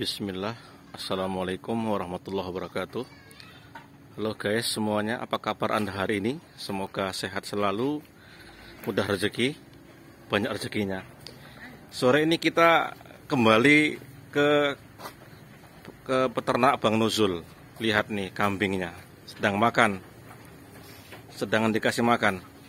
Bismillah Assalamualaikum warahmatullahi wabarakatuh Halo guys semuanya apa kabar anda hari ini Semoga sehat selalu Mudah rezeki Banyak rezekinya Sore ini kita kembali ke ke peternak Bang Nuzul Lihat nih kambingnya Sedang makan Sedang dikasih makan